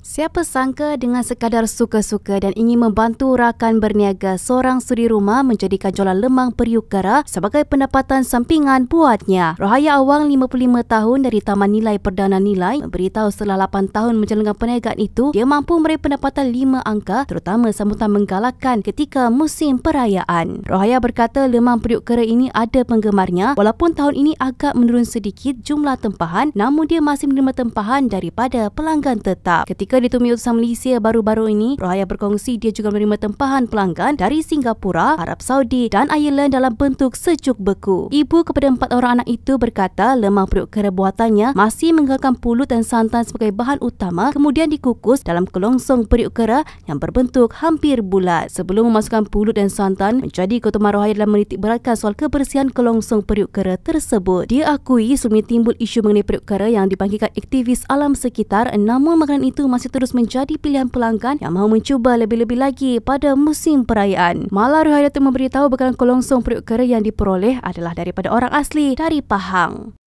Siapa sangka dengan sekadar suka-suka dan ingin membantu rakan berniaga seorang suri rumah menjadikan jualan lemang periukara sebagai pendapatan sampingan buatnya. Rohaya Awang, 55 tahun dari Taman Nilai Perdana Nilai, memberitahu setelah 8 tahun menjalankan perniagaan itu, dia mampu meraih pendapatan 5 angka terutama sambutan menggalakkan ketika musim perayaan. Rohaya berkata lemang periukara ini ada penggemarnya walaupun tahun ini agak menurun sedikit jumlah tempahan namun dia masih menerima tempahan daripada pelanggan tetap. Ketika Ketika ditemui utusan Malaysia baru-baru ini, Rohaya berkongsi dia juga menerima tempahan pelanggan dari Singapura, Arab Saudi dan Ireland dalam bentuk sejuk beku. Ibu kepada empat orang anak itu berkata lemah perut buatannya masih menggunakan pulut dan santan sebagai bahan utama kemudian dikukus dalam kelongsong periuk kera yang berbentuk hampir bulat. Sebelum memasukkan pulut dan santan, menjadi ketua Rohaya dalam menitik beratkan soal kebersihan kelongsong periuk kera tersebut. Dia akui sebelumnya timbul isu mengenai periuk kera yang dipanggilkan aktivis alam sekitar namun makanan itu masih masih terus menjadi pilihan pelanggan yang mahu mencuba lebih-lebih lagi pada musim perayaan. Malah Ruhaidatul memberitahu bekalan kolongsong periuk kera yang diperoleh adalah daripada orang asli dari Pahang.